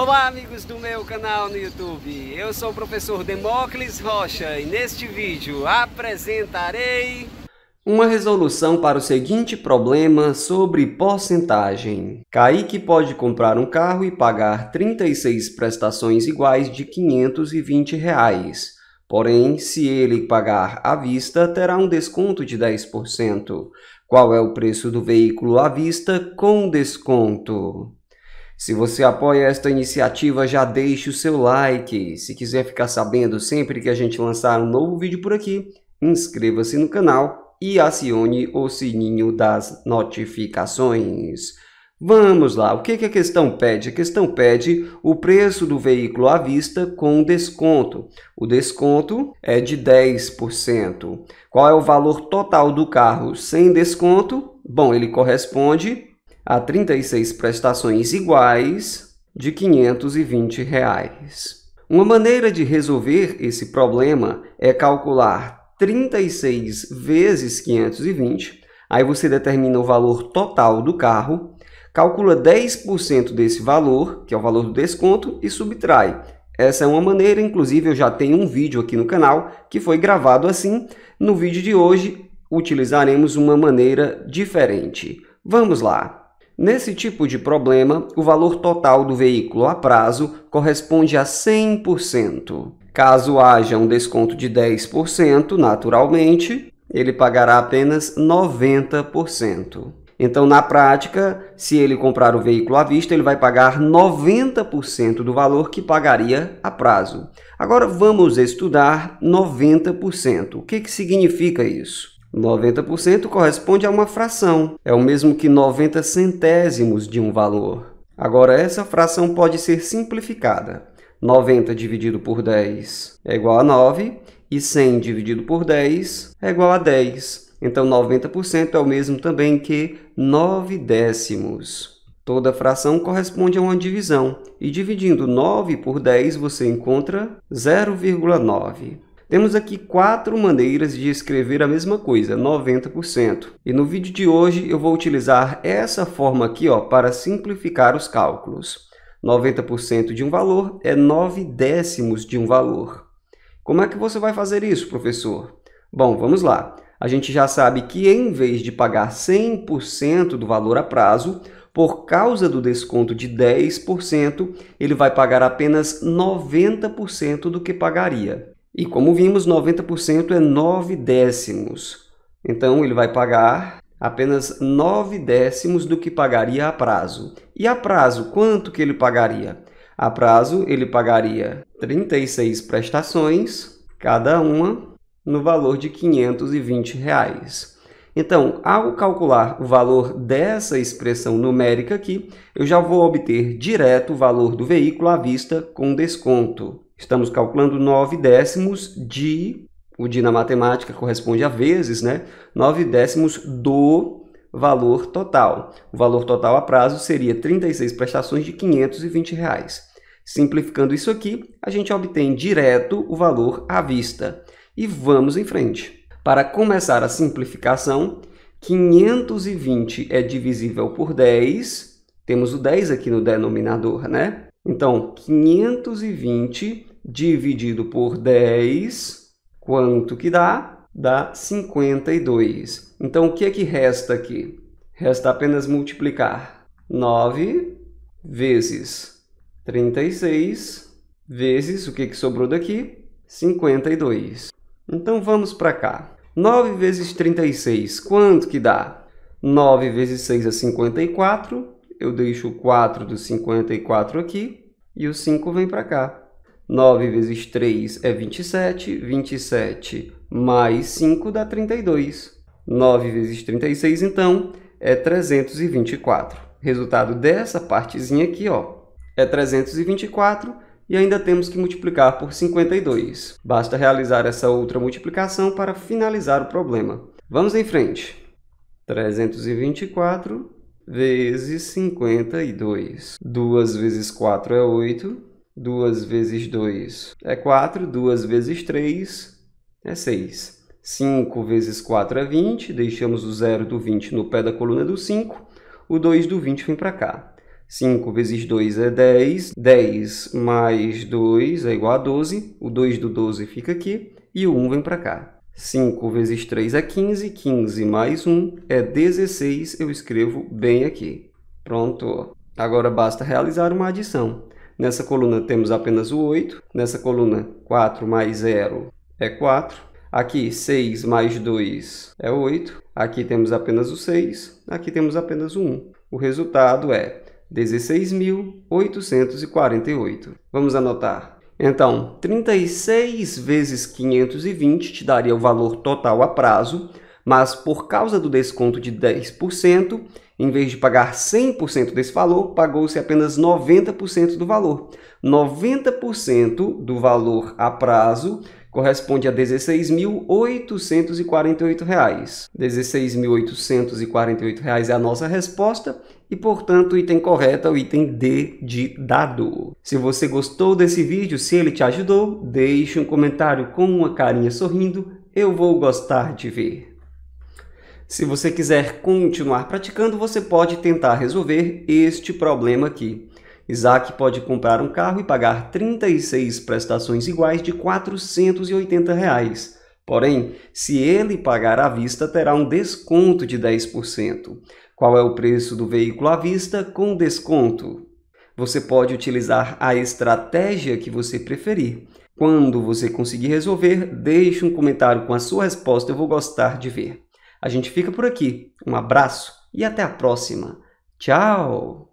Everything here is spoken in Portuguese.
Olá amigos do meu canal no YouTube, eu sou o professor Demócles Rocha e neste vídeo apresentarei uma resolução para o seguinte problema sobre porcentagem. Kaique pode comprar um carro e pagar 36 prestações iguais de R$ 520. Reais. Porém, se ele pagar à vista, terá um desconto de 10%. Qual é o preço do veículo à vista com desconto? Se você apoia esta iniciativa, já deixe o seu like. Se quiser ficar sabendo sempre que a gente lançar um novo vídeo por aqui, inscreva-se no canal e acione o sininho das notificações. Vamos lá, o que, a questão pede? A questão pede o preço do veículo à vista com desconto. O desconto é de 10%. Qual é o valor total do carro sem desconto? Bom, ele corresponde a 36 prestações iguais de R$ 520. Reais. Uma maneira de resolver esse problema é calcular 36 vezes 520, aí você determina o valor total do carro, calcula 10% desse valor, que é o valor do desconto, e subtrai. Essa é uma maneira, inclusive eu já tenho um vídeo aqui no canal que foi gravado assim. No vídeo de hoje utilizaremos uma maneira diferente. Vamos lá! Nesse tipo de problema, o valor total do veículo a prazo corresponde a 100%. Caso haja um desconto de 10%, naturalmente, ele pagará apenas 90%. Então, na prática, se ele comprar o veículo à vista, ele vai pagar 90% do valor que pagaria a prazo. Agora, vamos estudar 90%. O que, que significa isso? 90% corresponde a uma fração, é o mesmo que 90 centésimos de um valor. Agora, essa fração pode ser simplificada. 90 dividido por 10 é igual a 9, e 100 dividido por 10 é igual a 10. Então, 90% é o mesmo também que 9 décimos. Toda fração corresponde a uma divisão, e dividindo 9 por 10 você encontra 0,9. Temos aqui quatro maneiras de escrever a mesma coisa, 90%. E no vídeo de hoje eu vou utilizar essa forma aqui ó, para simplificar os cálculos. 90% de um valor é 9 décimos de um valor. Como é que você vai fazer isso, professor? Bom, vamos lá. A gente já sabe que em vez de pagar 100% do valor a prazo, por causa do desconto de 10%, ele vai pagar apenas 90% do que pagaria. E como vimos, 90% é 9 décimos. Então ele vai pagar apenas 9 décimos do que pagaria a prazo. E a prazo, quanto que ele pagaria? A prazo, ele pagaria 36 prestações, cada uma no valor de R$ 520. Reais. Então, ao calcular o valor dessa expressão numérica aqui, eu já vou obter direto o valor do veículo à vista com desconto. Estamos calculando 9 décimos de, o de na matemática corresponde a vezes, né? 9 décimos do valor total. O valor total a prazo seria 36 prestações de R$ 520. Reais. Simplificando isso aqui, a gente obtém direto o valor à vista. E vamos em frente. Para começar a simplificação, 520 é divisível por 10, temos o 10 aqui no denominador, né? Então, 520 dividido por 10, quanto que dá? Dá 52. Então, o que é que resta aqui? Resta apenas multiplicar 9 vezes 36 vezes, o que, que sobrou daqui? 52. Então, vamos para cá. 9 vezes 36, quanto que dá? 9 vezes 6 é 54, eu deixo o 4 dos 54 aqui e o 5 vem para cá. 9 vezes 3 é 27, 27 mais 5 dá 32. 9 vezes 36, então, é 324. Resultado dessa partezinha aqui ó, é 324 e ainda temos que multiplicar por 52. Basta realizar essa outra multiplicação para finalizar o problema. Vamos em frente. 324 vezes 52. 2 vezes 4 é 8, 2 vezes 2 é 4, 2 vezes 3 é 6. 5 vezes 4 é 20, deixamos o 0 do 20 no pé da coluna do 5, o 2 do 20 vem para cá. 5 vezes 2 é 10, 10 mais 2 é igual a 12, o 2 do 12 fica aqui e o 1 vem para cá. 5 vezes 3 é 15, 15 mais 1 é 16, eu escrevo bem aqui. Pronto. Agora basta realizar uma adição. Nessa coluna temos apenas o 8, nessa coluna 4 mais 0 é 4, aqui 6 mais 2 é 8, aqui temos apenas o 6, aqui temos apenas o 1. O resultado é 16.848. Vamos anotar então, 36 vezes 520 te daria o valor total a prazo, mas por causa do desconto de 10%, em vez de pagar 100% desse valor, pagou-se apenas 90% do valor. 90% do valor a prazo corresponde a R$ 16.848. R$ 16.848 é a nossa resposta e, portanto, o item correto é o item D de dado. Se você gostou desse vídeo, se ele te ajudou, deixe um comentário com uma carinha sorrindo, eu vou gostar de ver. Se você quiser continuar praticando, você pode tentar resolver este problema aqui. Isaac pode comprar um carro e pagar 36 prestações iguais de R$ 480. Reais. Porém, se ele pagar à vista, terá um desconto de 10%. Qual é o preço do veículo à vista com desconto? Você pode utilizar a estratégia que você preferir. Quando você conseguir resolver, deixe um comentário com a sua resposta, eu vou gostar de ver. A gente fica por aqui. Um abraço e até a próxima. Tchau!